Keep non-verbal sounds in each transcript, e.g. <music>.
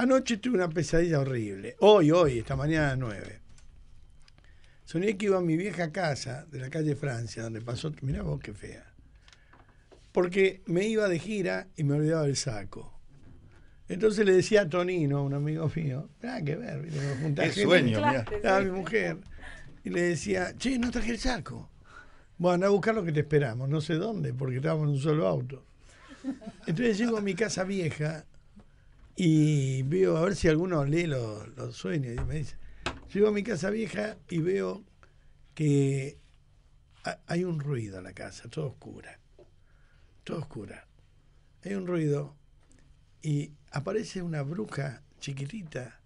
Anoche tuve una pesadilla horrible. Hoy, hoy, esta mañana a las 9. Soñé que iba a mi vieja casa de la calle Francia, donde pasó. Mirá vos qué fea. Porque me iba de gira y me olvidaba el saco. Entonces le decía a Tonino, un amigo mío, nada que ver, me sueño, a mi mujer. Y le decía, che, no traje el saco. Bueno, anda a buscar lo que te esperamos, no sé dónde, porque estábamos en un solo auto. Entonces llego a mi casa vieja y veo, a ver si alguno lee los, sueños, y me dice, llego a mi casa vieja y veo que hay un ruido en la casa, todo oscura, todo oscura. Hay un ruido y aparece una bruja chiquitita,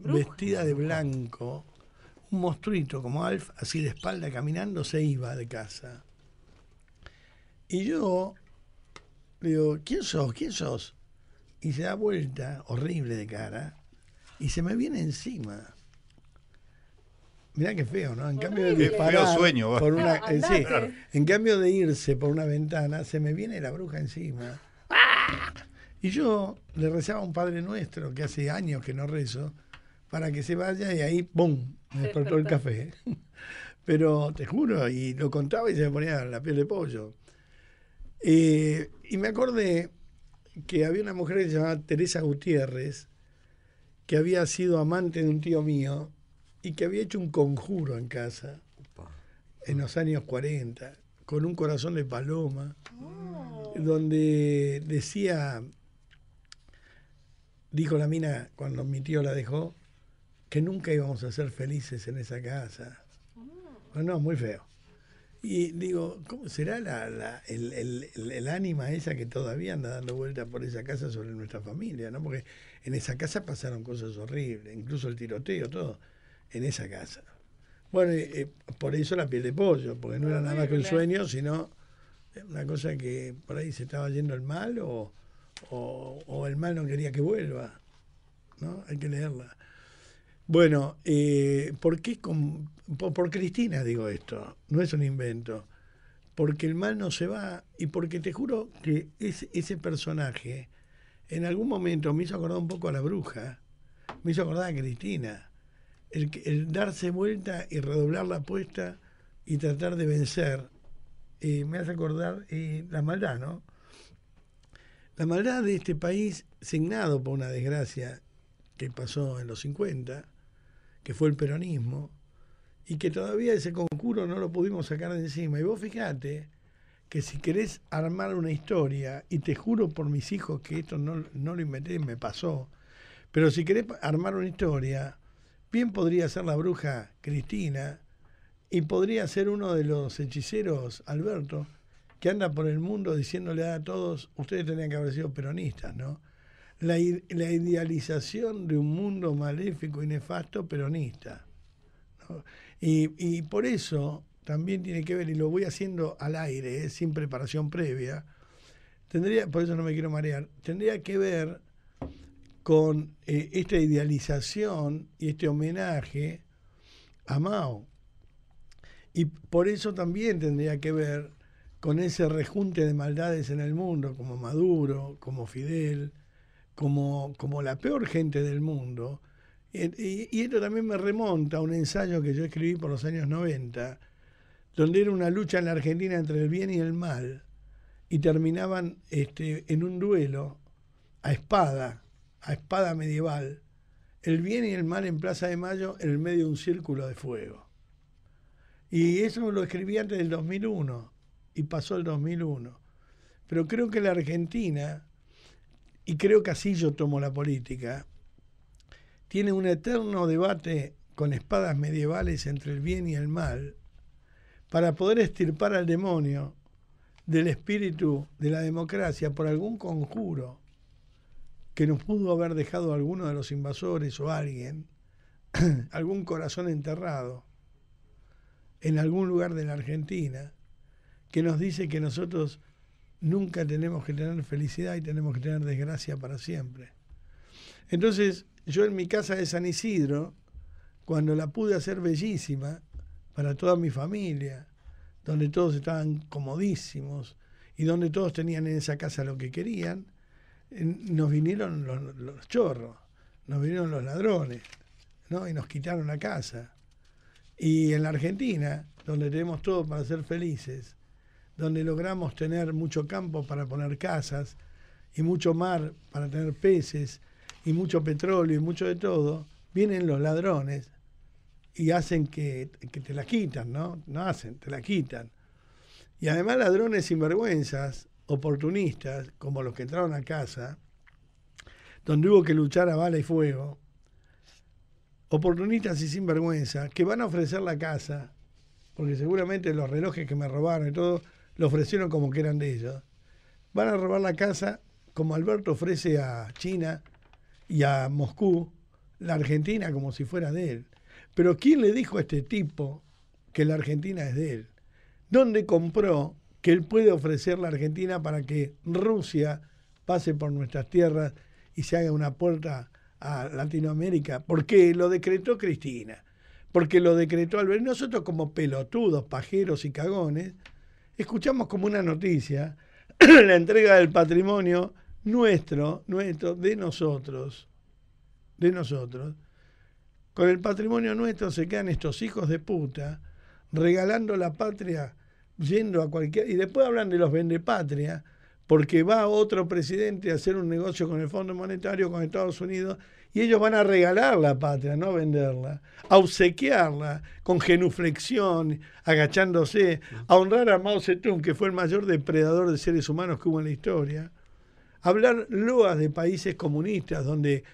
vestida de blanco, un monstruito como Alf, así de espalda caminando, se iba de casa. Y yo le digo, ¿quién sos? ¿Quién sos? y se da vuelta, horrible de cara, y se me viene encima. Mirá qué feo, ¿no? En cambio de sueño, eh, en cambio de irse por una ventana, se me viene la bruja encima. Y yo le rezaba a un Padre Nuestro, que hace años que no rezo, para que se vaya y ahí, ¡pum!, me despertó el café. <laughs> Pero te juro, y lo contaba y se me ponía la piel de pollo. Eh, y me acordé que había una mujer que se llamaba Teresa Gutiérrez, que había sido amante de un tío mío y que había hecho un conjuro en casa en los años 40, con un corazón de paloma, oh. donde decía, dijo la mina cuando mi tío la dejó, que nunca íbamos a ser felices en esa casa. Oh. Bueno, no, muy feo. Y digo, ¿cómo será la, la el, ánima esa que todavía anda dando vuelta por esa casa sobre nuestra familia? ¿no? Porque en esa casa pasaron cosas horribles, incluso el tiroteo, todo, en esa casa. Bueno, eh, eh, por eso la piel de pollo, porque no, era nada más que un sueño, sino eh, una cosa que por ahí se estaba yendo el mal o, o el mal no quería que vuelva. ¿no? Hay que leerla. Bueno, eh, ¿por por, Cristina digo esto? No es un invento. Porque el mal no se va y porque te juro que ese personaje en algún momento me hizo acordar un poco a la bruja, me hizo acordar a Cristina. El, darse vuelta y redoblar la apuesta y tratar de vencer eh, me hace acordar eh, la maldad, ¿no? La maldad de este país, signado por una desgracia que pasó en los 50, que fue el peronismo, y que todavía ese concurso no lo pudimos sacar de encima. Y vos fijate que si querés armar una historia, y te juro por mis hijos que esto no, no lo inventé, me pasó, pero si querés armar una historia, bien podría ser la bruja Cristina, y podría ser uno de los hechiceros, Alberto, que anda por el mundo diciéndole a todos, ustedes tenían que haber sido peronistas, ¿no? la, idealización de un mundo maléfico y nefasto peronista. Y, por eso también tiene que ver, y lo voy haciendo al aire, ¿eh? sin preparación previa, tendría, por eso no me quiero marear, tendría que ver con eh, esta idealización y este homenaje a Mao. Y por eso también tendría que ver con ese rejunte de maldades en el mundo, como Maduro, como Fidel, como, la peor gente del mundo. Y, esto también me remonta a un ensayo que yo escribí por los años 90, donde era una lucha en la Argentina entre el bien y el mal, y terminaban este, en un duelo a espada, a espada medieval, el bien y el mal en Plaza de Mayo en el medio de un círculo de fuego. Y eso lo escribí antes del 2001, y pasó el 2001. Pero creo que la Argentina y creo que así yo tomo la política, tiene un eterno debate con espadas medievales entre el bien y el mal, para poder estirpar al demonio del espíritu de la democracia por algún conjuro que nos pudo haber dejado alguno de los invasores o alguien, <clears throat> algún corazón enterrado en algún lugar de la Argentina, que nos dice que nosotros nunca tenemos que tener felicidad y tenemos que tener desgracia para siempre. Entonces, yo en mi casa de San Isidro, cuando la pude hacer bellísima para toda mi familia, donde todos estaban comodísimos y donde todos tenían en esa casa lo que querían, nos vinieron los, chorros, nos vinieron los ladrones, ¿no? Y nos quitaron la casa. Y en la Argentina, donde tenemos todo para ser felices, donde logramos tener mucho campo para poner casas y mucho mar para tener peces y mucho petróleo y mucho de todo, vienen los ladrones y hacen que, te la quitan, ¿no? No hacen, te la quitan. Y además ladrones sinvergüenzas, oportunistas, como los que entraron a casa, donde hubo que luchar a bala y fuego, oportunistas y sinvergüenzas, que van a ofrecer la casa, porque seguramente los relojes que me robaron y todo, lo ofrecieron como que eran de ellos. Van a robar la casa, como Alberto ofrece a China y a Moscú, la Argentina como si fuera de él. Pero ¿quién le dijo a este tipo que la Argentina es de él? ¿Dónde compró que él puede ofrecer la Argentina para que Rusia pase por nuestras tierras y se haga una puerta a Latinoamérica? Porque lo decretó Cristina, porque lo decretó Alberto. Nosotros como pelotudos, pajeros y cagones, escuchamos como una noticia <clears throat> la entrega del patrimonio nuestro, nuestro, de nosotros, de nosotros. Con el patrimonio nuestro se quedan estos hijos de puta regalando la patria, yendo a cualquier... Y después hablan de los patria porque va otro presidente a hacer un negocio con el Fondo Monetario, con Estados Unidos, y ellos van a regalar la patria, no venderla, a obsequiarla con genuflexión, agachándose, a honrar a Mao Zedong, que fue el mayor depredador de seres humanos que hubo en la historia, hablar loas de países comunistas donde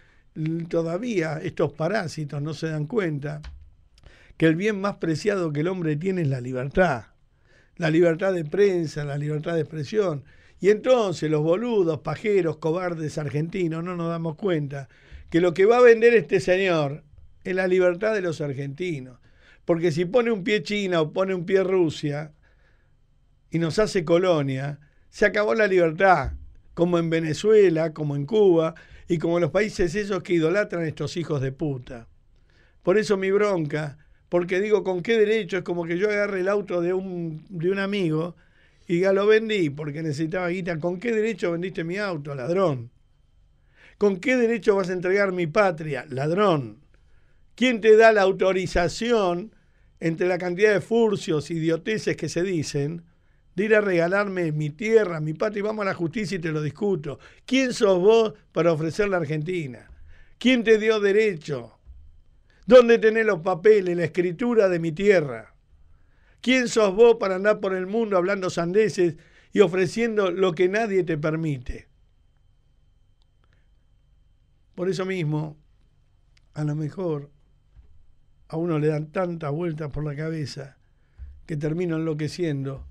todavía estos parásitos no se dan cuenta que el bien más preciado que el hombre tiene es la libertad, la libertad de prensa, la libertad de expresión, y entonces los boludos, pajeros, cobardes argentinos no nos damos cuenta que lo que va a vender este señor es la libertad de los argentinos. Porque si pone un pie China o pone un pie Rusia y nos hace colonia, se acabó la libertad, como en Venezuela, como en Cuba y como en los países esos que idolatran a estos hijos de puta. Por eso mi bronca, porque digo, ¿con qué derecho? Es como que yo agarre el auto de un, de un amigo y ya lo vendí porque necesitaba guita. ¿Con qué derecho vendiste mi auto, ladrón? ¿Con qué derecho vas a entregar mi patria, ladrón? ¿Quién te da la autorización, entre la cantidad de furcios, idioteses que se dicen, de ir a regalarme mi tierra, mi patria, vamos a la justicia y te lo discuto? ¿Quién sos vos para ofrecer la Argentina? ¿Quién te dio derecho? ¿Dónde tenés los papeles, la escritura de mi tierra? ¿Quién sos vos para andar por el mundo hablando sandeces y ofreciendo lo que nadie te permite? Por eso mismo, a lo mejor a uno le dan tantas vueltas por la cabeza que termino enloqueciendo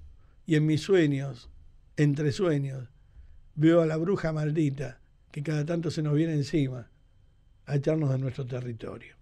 y en mis sueños, entre sueños, veo a la bruja maldita que cada tanto se nos viene encima a echarnos de nuestro territorio.